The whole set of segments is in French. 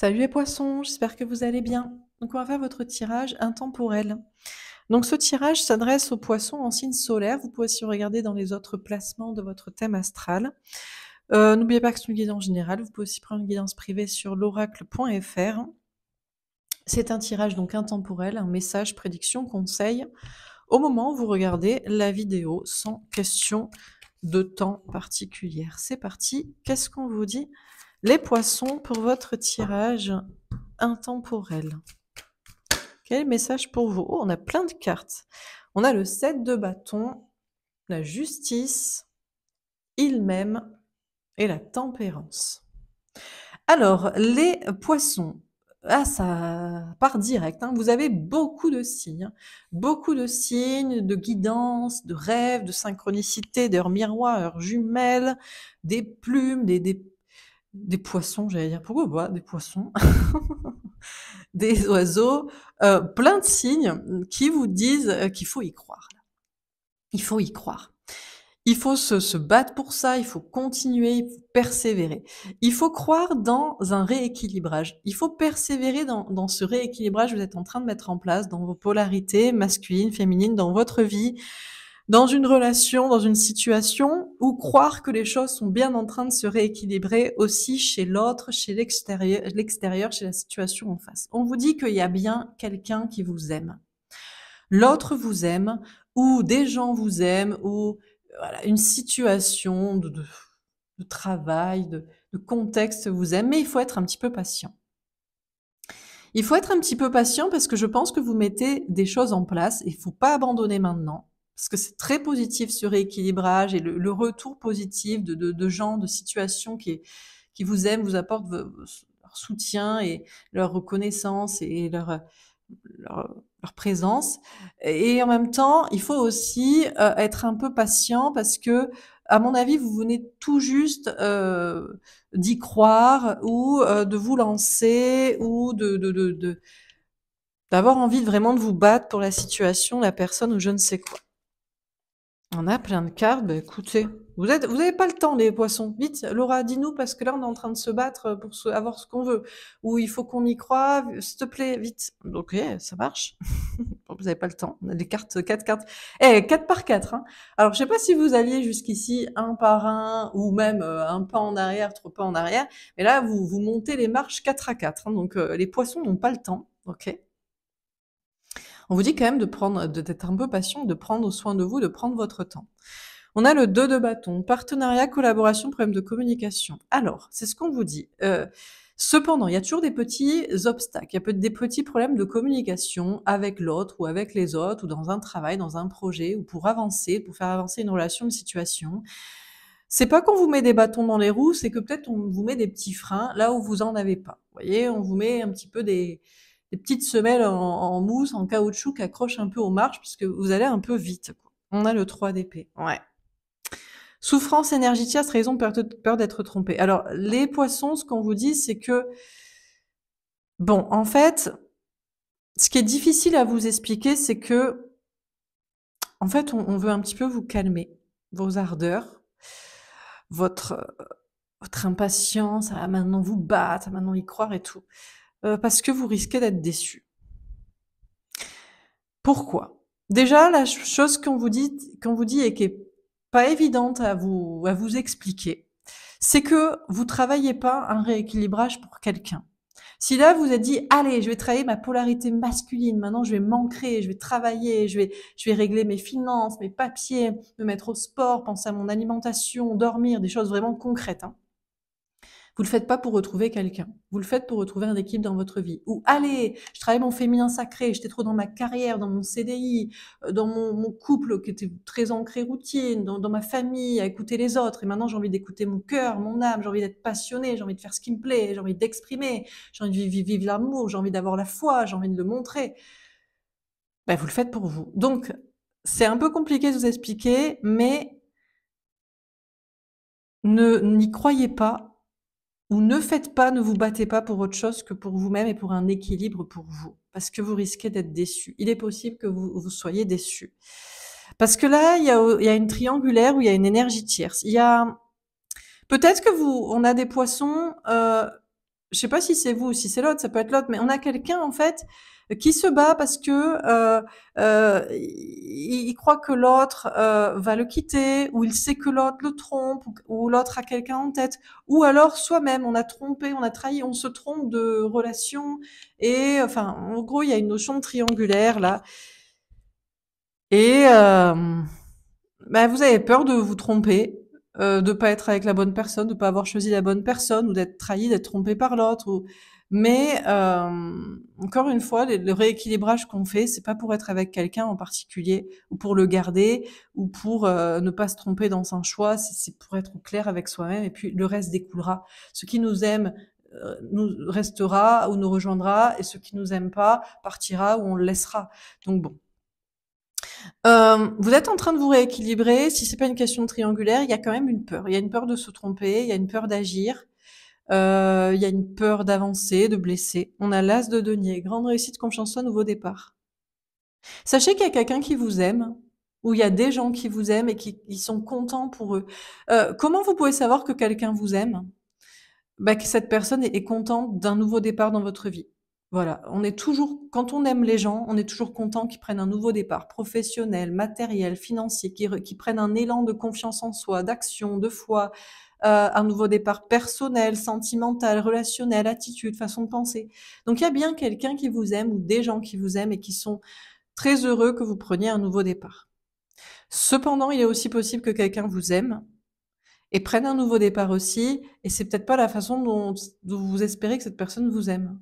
Salut les poissons, j'espère que vous allez bien. Donc on va faire votre tirage intemporel. Donc ce tirage s'adresse aux poissons en signe solaire. Vous pouvez aussi regarder dans les autres placements de votre thème astral. Euh, n'oubliez pas que c'est une guidance générale. Vous pouvez aussi prendre une guidance privée sur l'oracle.fr. C'est un tirage donc intemporel, un message, prédiction, conseil. Au moment où vous regardez la vidéo sans question de temps particulière. C'est parti. Qu'est-ce qu'on vous dit les poissons, pour votre tirage intemporel. Quel message pour vous oh, On a plein de cartes. On a le 7 de bâton, la justice, il m'aime et la tempérance. Alors, les poissons. Ah, ça part direct. Hein. Vous avez beaucoup de signes. Beaucoup de signes de guidance, de rêve, de synchronicité, d'heures miroirs jumelles, des plumes, des, des des poissons, j'allais dire, pourquoi pas, des poissons, des oiseaux, euh, plein de signes qui vous disent euh, qu'il faut y croire. Il faut y croire. Il faut se, battre pour ça, il faut continuer, il persévérer. Il faut croire dans un rééquilibrage. Il faut persévérer dans, dans ce rééquilibrage que vous êtes en train de mettre en place, dans vos polarités masculines, féminines, dans votre vie, dans une relation, dans une situation, ou croire que les choses sont bien en train de se rééquilibrer aussi chez l'autre, chez l'extérieur, chez la situation en face. On vous dit qu'il y a bien quelqu'un qui vous aime. L'autre vous aime, ou des gens vous aiment, ou voilà, une situation de, travail, de, contexte vous aime, mais il faut être un petit peu patient. Il faut être un petit peu patient parce que je pense que vous mettez des choses en place et il faut pas abandonner maintenant parce que c'est très positif ce rééquilibrage et le, retour positif de, gens, de situations qui, qui vous aiment, vous apportent leur soutien et leur reconnaissance et leur, leur, présence. Et en même temps, il faut aussi euh, être un peu patient parce que à mon avis, vous venez tout juste euh, d'y croire ou euh, de vous lancer ou de, de, d'avoir envie vraiment de vous battre pour la situation, la personne ou je ne sais quoi. On a plein de cartes. Bah, écoutez, vous n'avez vous pas le temps, les poissons. Vite, Laura, dis-nous, parce que là, on est en train de se battre pour avoir ce qu'on veut. Ou il faut qu'on y croit, s'il te plaît, vite. Ok, ça marche. vous n'avez pas le temps. On a des cartes, quatre cartes. Eh, quatre par quatre. Hein. Alors, je ne sais pas si vous alliez jusqu'ici un par un, ou même euh, un pas en arrière, trois pas en arrière. Mais là, vous, vous montez les marches quatre à quatre. Hein. donc, euh, les poissons n'ont pas le temps. Ok on vous dit quand même de prendre, d'être un peu patient, de prendre soin de vous, de prendre votre temps. On a le 2 de bâton, partenariat, collaboration, problème de communication. Alors, c'est ce qu'on vous dit. Euh, cependant, il y a toujours des petits obstacles, il y a peut-être des petits problèmes de communication avec l'autre ou avec les autres ou dans un travail, dans un projet ou pour avancer, pour faire avancer une relation, une situation. C'est pas qu'on vous met des bâtons dans les roues, c'est que peut-être on vous met des petits freins là où vous en avez pas. Vous voyez, on vous met un petit peu des, des petites semelles en, mousse, en caoutchouc accrochent un peu aux marches, puisque vous allez un peu vite. On a le 3 d'épée, Ouais. Souffrance, énergie raison, peur d'être trompé. Alors, les poissons, ce qu'on vous dit, c'est que, bon, en fait, ce qui est difficile à vous expliquer, c'est que, en fait, on, veut un petit peu vous calmer, vos ardeurs, votre, euh, votre impatience à maintenant vous battre, à maintenant y croire et tout. Euh, parce que vous risquez d'être déçu. Pourquoi Déjà, la chose qu'on vous dit, vous dit et qui est pas évidente à vous, à vous expliquer, c'est que vous travaillez pas un rééquilibrage pour quelqu'un. Si là vous êtes dit allez, je vais travailler ma polarité masculine, maintenant je vais manquer, je vais travailler, je vais je vais régler mes finances, mes papiers, me mettre au sport, penser à mon alimentation, dormir, des choses vraiment concrètes. Hein. Vous le faites pas pour retrouver quelqu'un. Vous le faites pour retrouver un équipe dans votre vie. Ou allez, je travaille mon féminin sacré, j'étais trop dans ma carrière, dans mon CDI, euh, dans mon, couple qui était très ancré routine, dans, ma famille, à écouter les autres. Et maintenant, j'ai envie d'écouter mon cœur, mon âme, j'ai envie d'être passionnée, j'ai envie de faire ce qui me plaît, j'ai envie d'exprimer, j'ai envie de vivre, vivre l'amour, j'ai envie d'avoir la foi, j'ai envie de le montrer. Ben, vous le faites pour vous. Donc, c'est un peu compliqué de vous expliquer, mais ne n'y croyez pas ou ne faites pas, ne vous battez pas pour autre chose que pour vous-même et pour un équilibre pour vous, parce que vous risquez d'être déçu. Il est possible que vous, soyez déçu. Parce que là, il y, a, une triangulaire où il y a une énergie tierce. Il y a peut-être que vous, on a des poissons euh, je sais pas si c'est vous ou si c'est l'autre, ça peut être l'autre, mais on a quelqu'un en fait qui se bat parce que euh, euh, il, croit que l'autre euh, va le quitter, ou il sait que l'autre le trompe, ou, l'autre a quelqu'un en tête, ou alors soi-même on a trompé, on a trahi, on se trompe de relation, et enfin en gros il y a une notion triangulaire là, et euh, ben, vous avez peur de vous tromper, euh, de pas être avec la bonne personne, de pas avoir choisi la bonne personne, ou d'être trahi, d'être trompé par l'autre. Mais euh, encore une fois, le, rééquilibrage qu'on fait, c'est pas pour être avec quelqu'un en particulier, ou pour le garder, ou pour euh, ne pas se tromper dans un choix. C'est pour être clair avec soi-même, et puis le reste découlera. Ce qui nous aime euh, nous restera ou nous rejoindra et ce qui nous aime pas partira ou on le laissera. Donc bon, euh, vous êtes en train de vous rééquilibrer. Si c'est pas une question triangulaire, il y a quand même une peur. Il y a une peur de se tromper, il y a une peur d'agir, euh, il y a une peur d'avancer, de blesser. On a l'as de denier. Grande réussite, confiance en nouveau départ. Sachez qu'il y a quelqu'un qui vous aime, ou il y a des gens qui vous aiment et qui sont contents pour eux. Euh, comment vous pouvez savoir que quelqu'un vous aime bah, Que cette personne est contente d'un nouveau départ dans votre vie. Voilà, on est toujours, quand on aime les gens, on est toujours content qu'ils prennent un nouveau départ professionnel, matériel, financier, qu'ils prennent un élan de confiance en soi, d'action, de foi, euh, un nouveau départ personnel, sentimental, relationnel, attitude, façon de penser. Donc il y a bien quelqu'un qui vous aime ou des gens qui vous aiment et qui sont très heureux que vous preniez un nouveau départ. Cependant, il est aussi possible que quelqu'un vous aime et prenne un nouveau départ aussi, et c'est peut-être pas la façon dont vous espérez que cette personne vous aime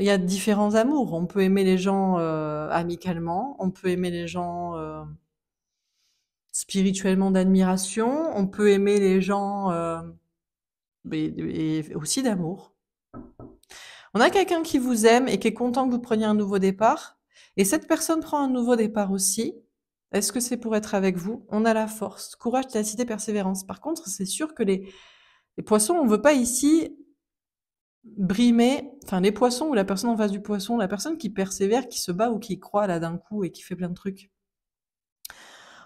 il y a différents amours. On peut aimer les gens euh, amicalement, on peut aimer les gens euh, spirituellement d'admiration, on peut aimer les gens euh, aussi d'amour. On a quelqu'un qui vous aime et qui est content que vous preniez un nouveau départ, et cette personne prend un nouveau départ aussi. Est-ce que c'est pour être avec vous On a la force, courage, ténacité, persévérance. Par contre, c'est sûr que les, les poissons, on ne veut pas ici brimer, enfin les poissons ou la personne en face du poisson, la personne qui persévère, qui se bat ou qui croit là d'un coup et qui fait plein de trucs.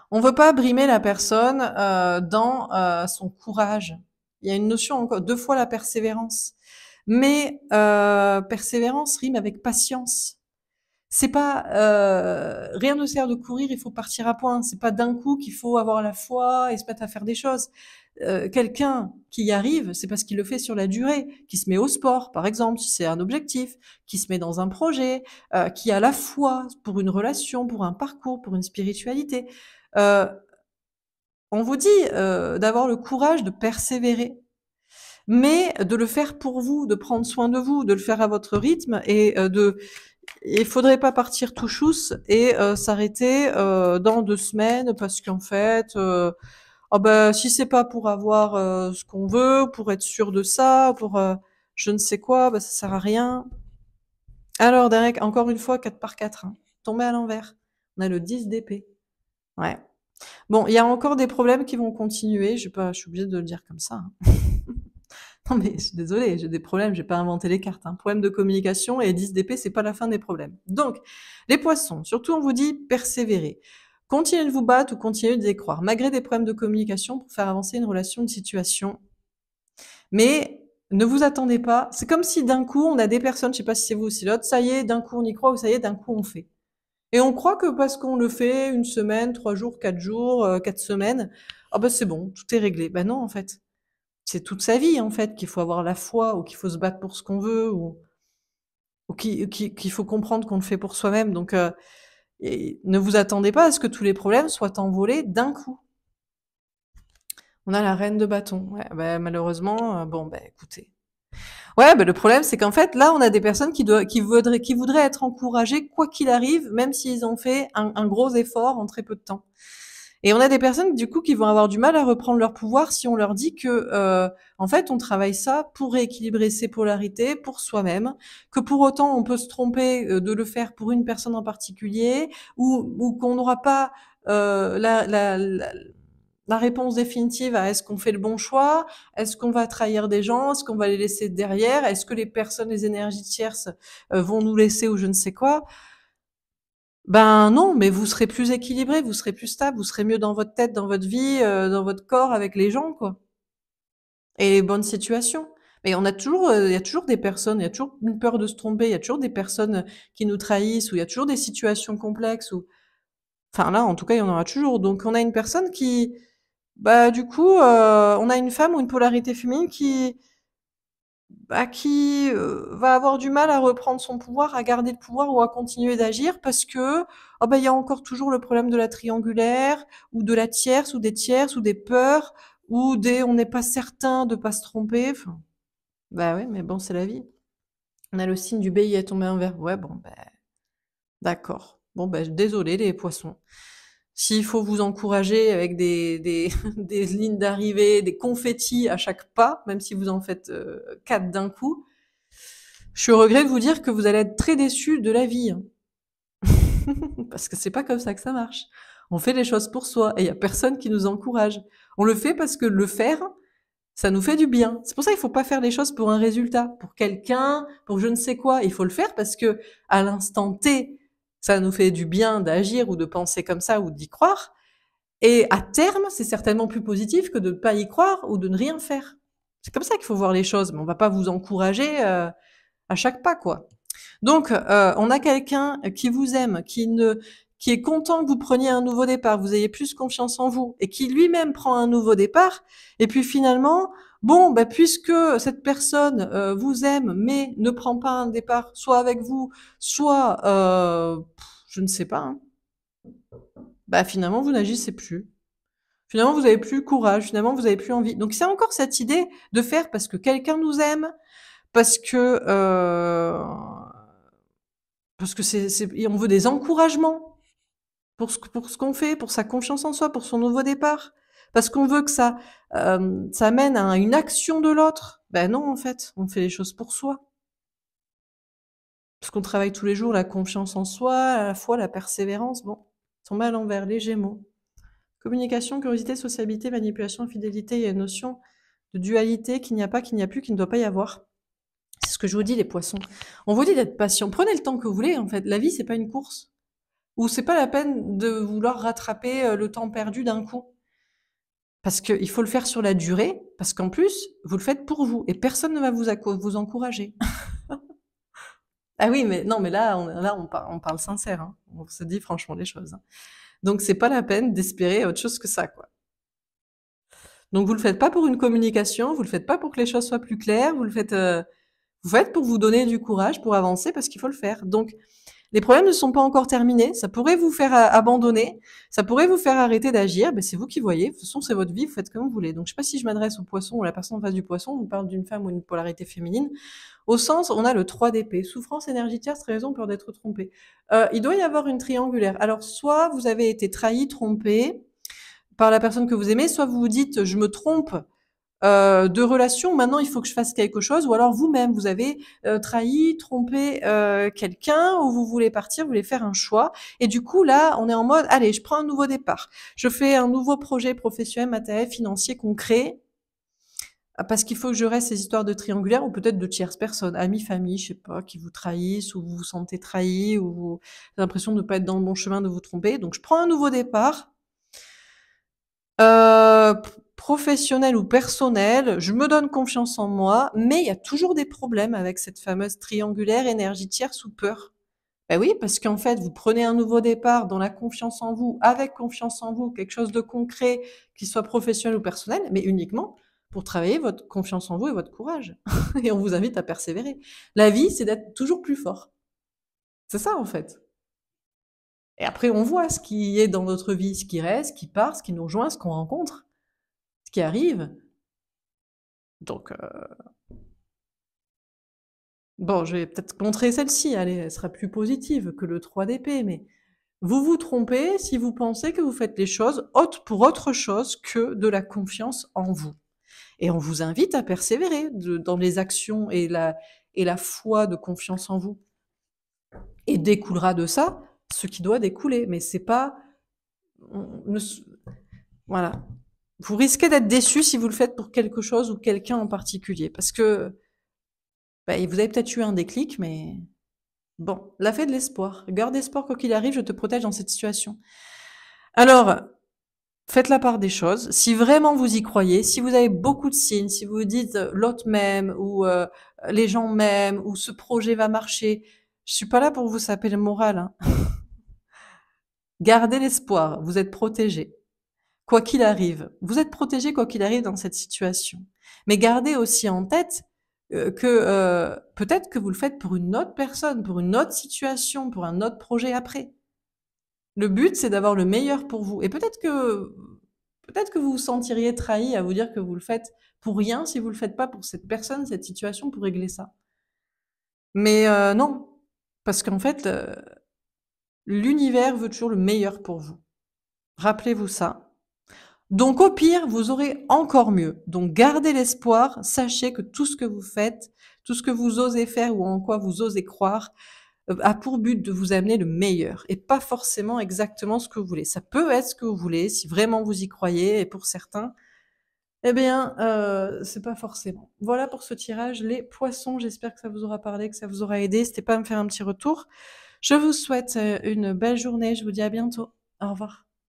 On veut pas brimer la personne euh, dans euh, son courage. Il y a une notion encore, deux fois la persévérance. Mais euh, persévérance rime avec patience. C'est pas euh, rien ne sert de courir, il faut partir à point. C'est pas d'un coup qu'il faut avoir la foi et se mettre à faire des choses. Euh, Quelqu'un qui y arrive, c'est parce qu'il le fait sur la durée, qui se met au sport, par exemple, si c'est un objectif, qui se met dans un projet, euh, qui a la foi pour une relation, pour un parcours, pour une spiritualité. Euh, on vous dit euh, d'avoir le courage de persévérer, mais de le faire pour vous, de prendre soin de vous, de le faire à votre rythme et euh, de il faudrait pas partir tout chousse et euh, s'arrêter euh, dans deux semaines parce qu'en fait, si oh euh, ah ben, si c'est pas pour avoir ce qu'on veut, pour être sûr de ça, pour je ne sais quoi, ça ben, ça sert à rien. Alors, Derek, encore une fois, 4 par 4, hein, tombé à l'envers. On a le 10 d'épée. Ouais. Bon, il y a encore des problèmes qui vont continuer. Je, sais pas, je suis obligée de le dire comme ça. Hein. Non mais je suis désolée, j'ai des problèmes, j'ai pas inventé les cartes. Hein. Problème de communication et 10 d'épée, c'est pas la fin des problèmes. Donc, les poissons, surtout on vous dit persévérer. Continuez de vous battre ou continuez de croire, malgré des problèmes de communication pour faire avancer une relation, une situation. Mais ne vous attendez pas. C'est comme si d'un coup, on a des personnes, je sais pas si c'est vous ou si l'autre, ça y est, d'un coup on y croit ou ça y est, d'un coup on fait. Et on croit que parce qu'on le fait une semaine, trois jours, quatre jours, euh, quatre semaines, bah c'est bon, tout est réglé. Ben non, en fait c'est toute sa vie en fait qu'il faut avoir la foi ou qu'il faut se battre pour ce qu'on veut ou, qu'il faut comprendre qu'on le fait pour soi-même. Donc euh, et ne vous attendez pas à ce que tous les problèmes soient envolés d'un coup. On a la reine de bâton. Bah, malheureusement, euh, bon, ben écoutez. Ouais, bah, le problème, c'est qu'en fait, là, on a des personnes qui, voudraient, être encouragées quoi qu'il arrive, même s'ils ont fait un gros effort en très peu de temps. Et on a des personnes du coup qui vont avoir du mal à reprendre leur pouvoir si on leur dit que euh, en fait on travaille ça pour rééquilibrer ses polarités pour soi-même, que pour autant on peut se tromper euh, de le faire pour une personne en particulier ou, ou qu'on n'aura pas euh, la, la réponse définitive à est-ce qu'on fait le bon choix, est-ce qu'on va trahir des gens, est-ce qu'on va les laisser derrière, est-ce que les personnes, les énergies tierces vont nous laisser ou je ne sais quoi. Ben non, mais vous serez plus équilibré, vous serez plus stable, vous serez mieux dans votre tête, dans votre vie, euh, dans votre corps, avec les gens, quoi. Et les bonnes situations. Mais on a toujours, euh, il y a toujours des personnes, il y a toujours une peur de se tromper, il y a toujours des personnes qui nous trahissent, ou il y a toujours des situations complexes, ou, enfin là, en tout cas, il y en aura toujours. Donc on a une personne qui, bah du coup, euh, on a une femme ou une polarité féminine qui, qui euh, va avoir du mal à reprendre son pouvoir, à garder le pouvoir ou à continuer d'agir parce que oh ben, y a encore toujours le problème de la triangulaire ou de la tierce ou des tierces ou des peurs ou des on n'est pas certain de pas se tromper. Enfin, bah ben oui, mais bon, c'est la vie. On a le signe du bélier tombé en verre. Ouais, bon, ben, d'accord. Bon, ben, désolé les poissons. S'il faut vous encourager avec des, des, des lignes d'arrivée, des confettis à chaque pas, même si vous en faites euh, quatre d'un coup, je regrette de vous dire que vous allez être très déçu de la vie. Hein. parce que c'est pas comme ça que ça marche. On fait les choses pour soi et il y a personne qui nous encourage. On le fait parce que le faire, ça nous fait du bien. C'est pour ça qu'il faut pas faire les choses pour un résultat, pour quelqu'un, pour je ne sais quoi. Il faut le faire parce que à l'instant T, ça nous fait du bien d'agir ou de penser comme ça ou d'y croire. Et à terme, c'est certainement plus positif que de ne pas y croire ou de ne rien faire. C'est comme ça qu'il faut voir les choses, mais on ne va pas vous encourager euh, à chaque pas, quoi. Donc, euh, on a quelqu'un qui vous aime, qui ne, qui est content que vous preniez un nouveau départ, vous ayez plus confiance en vous, et qui lui-même prend un nouveau départ, et puis finalement, bon, ben, puisque cette personne euh, vous aime, mais ne prend pas un départ, soit avec vous, soit, euh, je ne sais pas, hein. bah, finalement, vous n'agissez plus. Finalement, vous n'avez plus courage, finalement, vous n'avez plus envie. Donc, c'est encore cette idée de faire parce que quelqu'un nous aime, parce que... Euh, parce que c'est, on veut des encouragements pour pour ce qu'on fait, pour sa confiance en soi, pour son nouveau départ parce qu'on veut que euh, ça, mène à une action de l'autre. Ben non, en fait, on fait les choses pour soi. Parce qu'on travaille tous les jours la confiance en soi, la foi, la persévérance. Bon, ils sont mal envers les Gémeaux. Communication, curiosité, sociabilité, manipulation, fidélité, il y a une notion de dualité qu'il n'y a pas, qu'il n'y a plus, qu'il ne doit pas y avoir. C'est ce que je vous dis, les poissons. On vous dit d'être patient. Prenez le temps que vous voulez, en fait. La vie, c'est pas une course. Ou c'est pas la peine de vouloir rattraper euh, le temps perdu d'un coup. Parce qu'il faut le faire sur la durée, parce qu'en plus, vous le faites pour vous et personne ne va vous, vous encourager. ah oui, mais non, mais là, on, on, parle sincère. Hein. On se dit franchement les choses. Hein. Donc, c'est pas la peine d'espérer autre chose que ça, quoi. Donc, vous le faites pas pour une communication, vous le faites pas pour que les choses soient plus claires, vous le faites, euh, vous faites pour vous donner du courage, pour avancer, parce qu'il faut le faire. Donc, les problèmes ne sont pas encore terminés. Ça pourrait vous faire euh, abandonner. Ça pourrait vous faire arrêter d'agir. mais ben, c'est vous qui voyez. De toute façon, c'est votre vie. Vous faites comme vous voulez. Donc, je sais pas si je m'adresse au poisson ou à la personne en face du poisson. On parle d'une femme ou une polarité féminine. Au sens, on a le 3DP. Souffrance, énergie tierce, raison, peur d'être trompé. Euh, il doit y avoir une triangulaire. Alors, soit vous avez été trahi, trompé par la personne que vous aimez, soit vous vous dites, je me trompe euh, de relation, maintenant il faut que je fasse quelque chose, ou alors vous-même, vous avez euh, trahi, trompé euh, quelqu'un, ou vous voulez partir, vous voulez faire un choix, et du coup là, on est en mode, allez, je prends un nouveau départ, je fais un nouveau projet professionnel, matériel, financier, concret, parce qu'il faut que je reste ces histoires de triangulaires ou peut-être de tierces personnes, amis, famille, je sais pas, qui vous trahissent ou vous vous sentez trahi ou vous avez l'impression de ne pas être dans le bon chemin, de vous tromper. Donc je prends un nouveau départ. Euh, professionnelle ou personnelle, je me donne confiance en moi, mais il y a toujours des problèmes avec cette fameuse triangulaire énergie tierce ou peur. Ben oui, parce qu'en fait, vous prenez un nouveau départ dans la confiance en vous, avec confiance en vous, quelque chose de concret, qui soit professionnel ou personnel, mais uniquement pour travailler votre confiance en vous et votre courage. et on vous invite à persévérer. La vie, c'est d'être toujours plus fort. C'est ça, en fait. Et après, on voit ce qui est dans notre vie, ce qui reste, ce qui part, ce qui nous rejoint, ce qu'on rencontre ce qui arrive. Donc, euh, bon, je vais peut-être montrer celle-ci, allez, elle sera plus positive que le 3 d'épée, mais vous vous trompez si vous pensez que vous faites les choses autre pour autre chose que de la confiance en vous. Et on vous invite à persévérer dans les actions et la, et la foi de confiance en vous. Et découlera de ça ce qui doit découler, mais c'est pas... voilà, vous risquez d'être déçu si vous le faites pour quelque chose ou quelqu'un en particulier. Parce que bah, vous avez peut-être eu un déclic, mais bon, la fait de l'espoir. Garde espoir, quoi qu'il arrive, je te protège dans cette situation. Alors, faites la part des choses. Si vraiment vous y croyez, si vous avez beaucoup de signes, si vous dites euh, l'autre m'aime ou euh, les gens m'aiment, ou ce projet va marcher, je suis pas là pour vous saper le moral. Hein. Gardez l'espoir, vous êtes protégé quoi qu'il arrive. Vous êtes protégé quoi qu'il arrive dans cette situation. Mais gardez aussi en tête euh, que euh, peut-être que vous le faites pour une autre personne, pour une autre situation, pour un autre projet après. Le but, c'est d'avoir le meilleur pour vous. Et peut-être que peut-être que vous vous sentiriez trahi à vous dire que vous le faites pour rien si vous le faites pas pour cette personne, cette situation, pour régler ça. Mais euh, non, parce qu'en fait, l'univers veut toujours le meilleur pour vous. Rappelez-vous ça. Donc au pire, vous aurez encore mieux. Donc gardez l'espoir, sachez que tout ce que vous faites, tout ce que vous osez faire ou en quoi vous osez croire, euh, a pour but de vous amener le meilleur et pas forcément exactement ce que vous voulez. Ça peut être ce que vous voulez si vraiment vous y croyez et pour certains, eh bien, euh, c'est pas forcément. Voilà pour ce tirage, les poissons. J'espère que ça vous aura parlé, que ça vous aura aidé. N'hésitez pas à me faire un petit retour. Je vous souhaite euh, une belle journée. Je vous dis à bientôt. Au revoir.